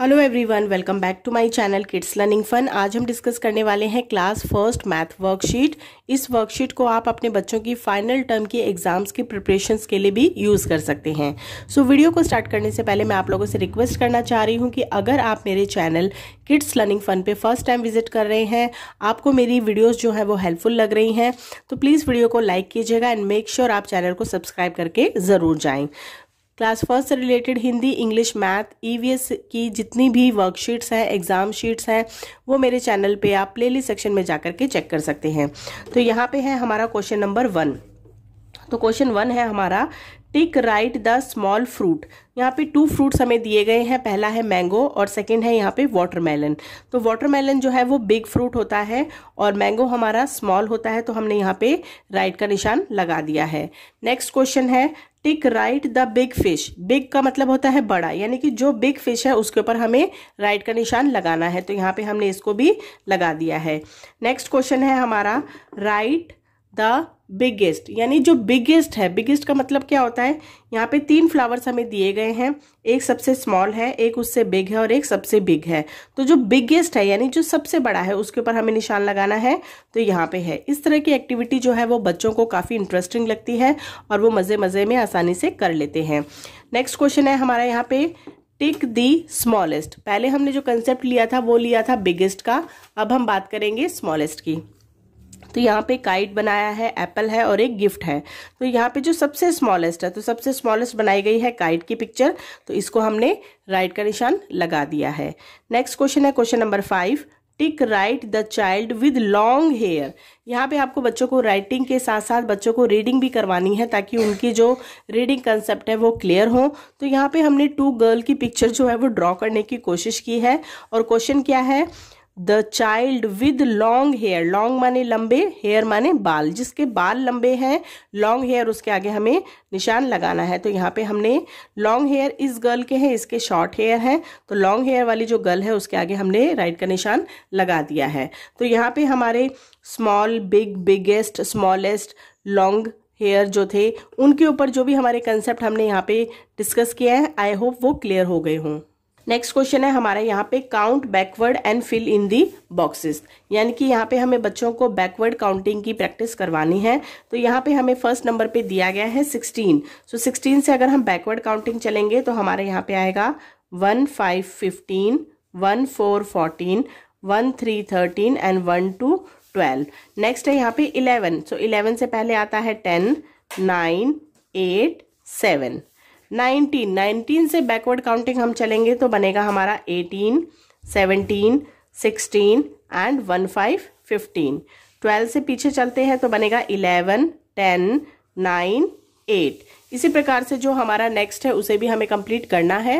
Hello everyone welcome back to my channel kids learning fun आज हम discuss करने वाले हैं क्लास फर्स्ट मैथ वर्कशीट इस वर्कशीट को आप अपने बच्चों की फाइनल टर्म की एग्जाम्स की प्रिपरेशंस के लिए भी यूज़ कर सकते हैं सो so, वीडियो को स्टार्ट करने से पहले मैं आप लोगों से रिक्वेस्ट करना चाह रही हूँ कि अगर आप मेरे चैनल किड्स लर्निंग फन पर फर्स्ट टाइम विजिट कर रहे हैं आपको मेरी वीडियोज़ जो है वो हेल्पफुल लग रही हैं तो प्लीज़ वीडियो को लाइक कीजिएगा एंड मेक श्योर आप चैनल को सब्सक्राइब करके ज़रूर जाएँ क्लास फर्स्ट से related Hindi English math EVS e की जितनी भी वर्कशीट्स हैं एग्ज़ाम शीट्स हैं वो मेरे चैनल पे आप प्लेलिस्ट सेक्शन में जा के चेक कर सकते हैं तो यहाँ पे है हमारा क्वेश्चन नंबर वन तो क्वेश्चन वन है हमारा tick right the small fruit यहाँ पे टू फ्रूट्स हमें दिए गए हैं पहला है मैंगो और सेकंड है यहाँ पे वाटरमेलन तो वाटरमेलन जो है वो बिग फ्रूट होता है और मैंगो हमारा स्मॉल होता है तो हमने यहाँ पे राइट का निशान लगा दिया है नेक्स्ट क्वेश्चन है tick right the big fish big का मतलब होता है बड़ा यानी कि जो बिग फिश है उसके ऊपर हमें राइट का निशान लगाना है तो यहाँ पे हमने इसको भी लगा दिया है नेक्स्ट क्वेश्चन है हमारा राइट द बिगेस्ट यानी जो बिगेस्ट है बिगेस्ट का मतलब क्या होता है यहाँ पे तीन फ्लावर्स हमें दिए गए हैं एक सबसे स्मॉल है एक उससे बिग है और एक सबसे बिग है तो जो बिगेस्ट है यानी जो सबसे बड़ा है उसके ऊपर हमें निशान लगाना है तो यहाँ पे है इस तरह की एक्टिविटी जो है वो बच्चों को काफ़ी इंटरेस्टिंग लगती है और वो मज़े मज़े में आसानी से कर लेते हैं नेक्स्ट क्वेश्चन है हमारा यहाँ पे टिक दी स्मॉलेस्ट पहले हमने जो कंसेप्ट लिया था वो लिया था बिगेस्ट का अब हम बात करेंगे स्मॉलेस्ट की तो यहाँ पे काइट बनाया है एप्पल है और एक गिफ्ट है तो यहाँ पे जो सबसे स्मॉलेस्ट है तो सबसे स्मॉलेस्ट बनाई गई है काइट की पिक्चर तो इसको हमने राइट का निशान लगा दिया है नेक्स्ट क्वेश्चन है question number five tick right the child with long hair यहाँ पे आपको बच्चों को राइटिंग के साथ साथ बच्चों को रीडिंग भी करवानी है ताकि उनकी जो रीडिंग कंसेप्ट है वो क्लियर हो तो यहाँ पे हमने टू गर्ल की पिक्चर जो है वो ड्रॉ करने की कोशिश की है और क्वेश्चन क्या है the child with long hair long माने लंबे हेयर माने बाल जिसके बाल लंबे हैं लॉन्ग हेयर उसके आगे हमें निशान लगाना है तो यहाँ पे हमने लॉन्ग हेयर इस गर्ल के हैं इसके शॉर्ट हेयर हैं तो लॉन्ग हेयर वाली जो गर्ल है उसके आगे हमने राइट का निशान लगा दिया है तो यहाँ पे हमारे small big biggest smallest long hair जो थे उनके ऊपर जो भी हमारे कंसेप्ट हमने यहाँ पे डिस्कस किया है आई होप वो क्लियर हो गए हों नेक्स्ट क्वेश्चन है हमारा यहाँ पे count backward and fill in the boxes यानी कि यहाँ पे हमें बच्चों को बैकवर्ड काउंटिंग की प्रैक्टिस करवानी है तो यहाँ पे हमें फर्स्ट नंबर पे दिया गया है सिक्सटीन सो सिक्सटीन से अगर हम बैकवर्ड काउंटिंग चलेंगे तो हमारे यहाँ पे आएगा one five fifteen one four fourteen one three thirteen and one two twelve next है यहाँ पे इलेवन सो इलेवन से पहले आता है ten nine eight seven nineteen nineteen से बैकवर्ड काउंटिंग हम चलेंगे तो बनेगा हमारा eighteen seventeen sixteen and one five fifteen twelve से पीछे चलते हैं तो बनेगा इलेवन टेन नाइन एट इसी प्रकार से जो हमारा नेक्स्ट है उसे भी हमें कंप्लीट करना है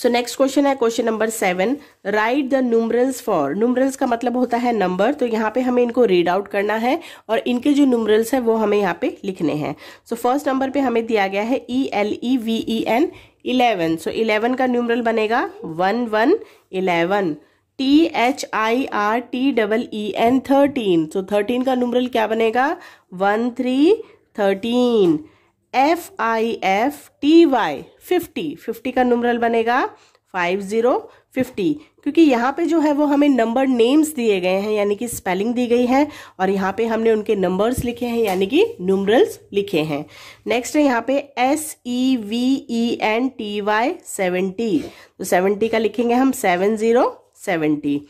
सो नेक्स्ट क्वेश्चन है question number seven write the numerals for numerals का मतलब होता है नंबर तो यहाँ पे हमें इनको रीड आउट करना है और इनके जो नूमरल्स हैं वो हमें यहाँ पे लिखने हैं सो फर्स्ट नंबर पे हमें दिया गया है E L E V E N eleven so eleven का न्यूमरल बनेगा one one eleven T H I R T double E N thirteen so thirteen का न्यूमरल क्या बनेगा one three thirteen F I F T Y fifty fifty का numeral बनेगा five zero fifty क्योंकि यहाँ पे जो है वो हमें नंबर नेम्स दिए गए हैं यानी कि स्पेलिंग दी गई है और यहाँ पे हमने उनके नंबर्स लिखे हैं यानी कि न्यूमरल्स लिखे हैं नेक्स्ट है यहाँ पे S E V E N T Y seventy तो सेवेंटी का लिखेंगे हम seven zero seventy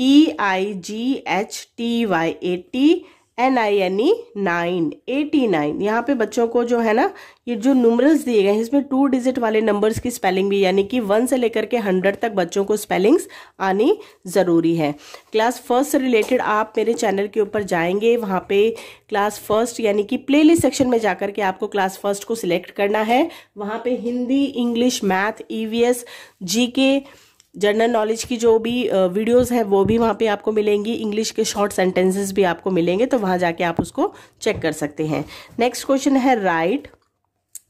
E I G H T Y eighty N I N E nine eighty nine यहाँ पे बच्चों को जो है ना ये जो नंबर्स दिए गए हैं इसमें टू डिजिट वाले नंबर्स की स्पेलिंग भी यानी कि वन से लेकर के हंड्रेड तक बच्चों को स्पेलिंग्स आनी ज़रूरी है क्लास फर्स्ट से रिलेटेड आप मेरे चैनल के ऊपर जाएंगे वहाँ पे क्लास फर्स्ट यानी कि प्लेलिस्ट सेक्शन में जाकर के आपको क्लास फर्स्ट को सिलेक्ट करना है वहाँ पर Hindi English math E V S जी के जनरल नॉलेज की जो भी वीडियोस हैं वो भी वहाँ पे आपको मिलेंगी इंग्लिश के शॉर्ट सेंटेंसेस भी आपको मिलेंगे तो वहाँ जाके आप उसको चेक कर सकते हैं नेक्स्ट क्वेश्चन है write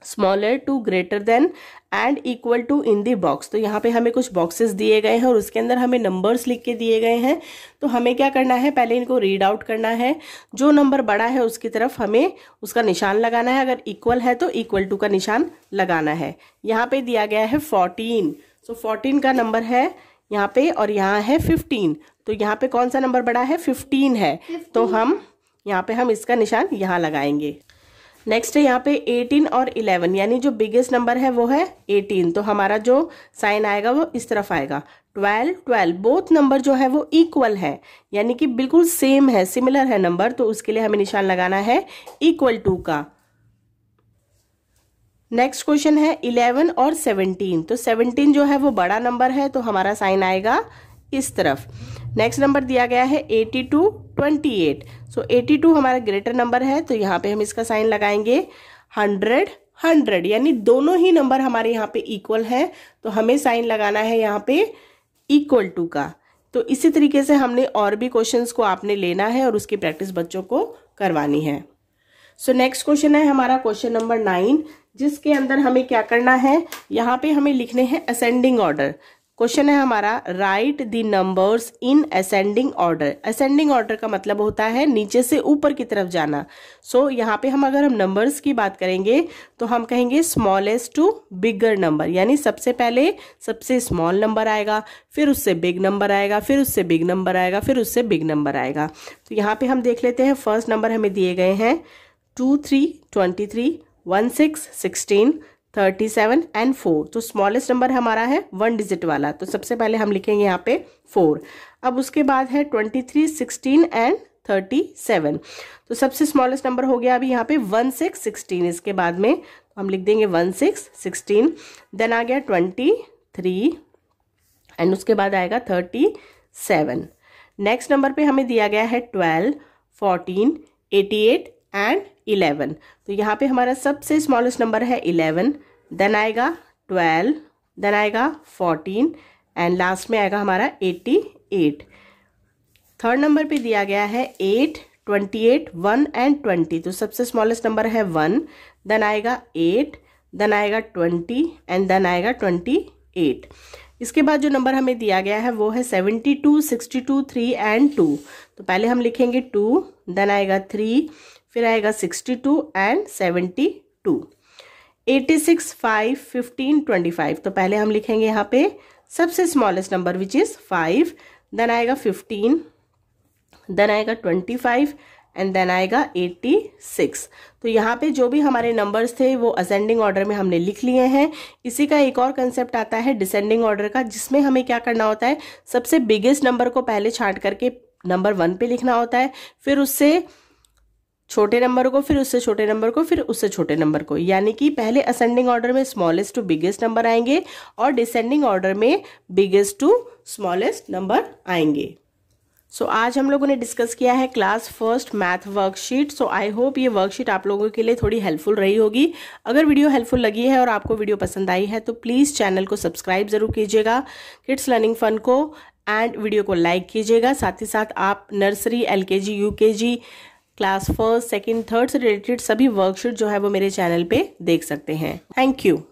smaller to greater than and equal to in the box तो यहाँ पे हमें कुछ बॉक्सेस दिए गए हैं और उसके अंदर हमें नंबर्स लिख के दिए गए हैं तो हमें क्या करना है पहले इनको रीड आउट करना है जो नंबर बड़ा है उसकी तरफ हमें उसका निशान लगाना है अगर इक्वल है तो इक्वल टू का निशान लगाना है यहाँ पे दिया गया है फोर्टीन सो फोर्टीन का नंबर है यहाँ पे और यहाँ है फिफ्टीन तो यहाँ पे कौन सा नंबर बड़ा है फिफ्टीन है 15. तो हम यहाँ पे हम इसका निशान यहाँ लगाएंगे नेक्स्ट है यहाँ पे 18 और 11 यानी जो बिगेस्ट नंबर है वो है 18 तो हमारा जो साइन आएगा वो इस तरफ आएगा 12 12 बोथ नंबर जो है वो इक्वल है यानी कि बिल्कुल सेम है सिमिलर है नंबर तो उसके लिए हमें निशान लगाना है इक्वल टू का नेक्स्ट क्वेश्चन है इलेवन और सेवनटीन तो सेवनटीन जो है वो बड़ा नंबर है तो हमारा साइन आएगा इस तरफ नेक्स्ट नंबर दिया गया है eighty two twenty eight so eighty two हमारा ग्रेटर नंबर है तो यहाँ पे हम इसका साइन लगाएंगे हंड्रेड हंड्रेड यानी दोनों ही नंबर हमारे यहाँ पे इक्वल हैं तो हमें साइन लगाना है यहाँ पे इक्वल टू का तो इसी तरीके से हमने और भी क्वेश्चन को आपने लेना है और उसकी प्रैक्टिस बच्चों को करवानी है सो नेक्स्ट क्वेश्चन है हमारा क्वेश्चन नंबर नाइन जिसके अंदर हमें क्या करना है यहाँ पे हमें लिखने हैं असेंडिंग ऑर्डर क्वेश्चन है हमारा write the numbers in ascending order ascending order का मतलब होता है नीचे से ऊपर की तरफ जाना सो so, यहाँ पे हम अगर हम नंबर्स की बात करेंगे तो हम कहेंगे स्मॉलेस्ट टू बिगर नंबर यानी सबसे पहले सबसे स्मॉल नंबर आएगा फिर उससे बिग नंबर आएगा फिर उससे बिग नंबर आएगा फिर उससे बिग नंबर आएगा तो यहाँ पे हम देख लेते हैं फर्स्ट नंबर हमें दिए गए हैं two three twenty three one six sixteen thirty seven and four तो स्मॉलेस्ट नंबर हमारा है वन डिजिट वाला तो सबसे पहले हम लिखेंगे यहाँ पे फोर अब उसके बाद है twenty three sixteen and thirty seven तो सबसे स्मॉलेस्ट नंबर हो गया अभी यहाँ पे वन सिक्स सिक्सटीन इसके बाद में तो हम लिख देंगे वन सिक्स सिक्सटीन देन आ गया ट्वेंटी थ्री एंड उसके बाद आएगा थर्टी सेवन नेक्स्ट नंबर पे हमें दिया गया है twelve fourteen eighty eight and eleven तो यहाँ पे हमारा सबसे स्मॉलेस्ट नंबर है इलेवन देन आएगा ट्वेल्व देन आएगा फोर्टीन एंड लास्ट में आएगा हमारा एट्टी एट थर्ड नंबर पे दिया गया है eight twenty eight one and twenty तो सबसे स्मॉलेस्ट नंबर है वन देन आएगा एट देन आएगा ट्वेंटी एंड देन आएगा ट्वेंटी एट इसके बाद जो नंबर हमें दिया गया है वो है seventy two sixty two three and two तो पहले हम लिखेंगे टू देन आएगा थ्री फिर आएगा sixty two and seventy two eighty six five fifteen twenty five तो पहले हम लिखेंगे यहाँ पे सबसे smallest number which is five then आएगा फिफ्टीन देन आएगा ट्वेंटी फाइव एंड देन आएगा एट्टी सिक्स तो यहाँ पे जो भी हमारे नंबर्स थे वो असेंडिंग ऑर्डर में हमने लिख लिए हैं इसी का एक और कंसेप्ट आता है डिसेंडिंग ऑर्डर का जिसमें हमें क्या करना होता है सबसे बिगेस्ट नंबर को पहले छांट करके नंबर वन पे लिखना होता है फिर उससे छोटे नंबर को फिर उससे छोटे नंबर को फिर उससे छोटे नंबर को यानी कि पहले असेंडिंग ऑर्डर में स्मॉलेस्ट टू बिगेस्ट नंबर आएंगे और डिसेंडिंग ऑर्डर में बिगेस्ट टू स्मॉलेस्ट नंबर आएंगे सो so, आज हम लोगों ने डिस्कस किया है class first math worksheet so I hope ये वर्कशीट आप लोगों के लिए थोड़ी हेल्पफुल रही होगी अगर वीडियो हेल्पफुल लगी है और आपको वीडियो पसंद आई है तो प्लीज़ चैनल को सब्सक्राइब ज़रूर कीजिएगा किड्स लर्निंग फन को एंड वीडियो को लाइक कीजिएगा साथ ही साथ आप nursery L K G class first second third से रिलेटेड सभी वर्कशीट जो है वो मेरे चैनल पे देख सकते हैं थैंक यू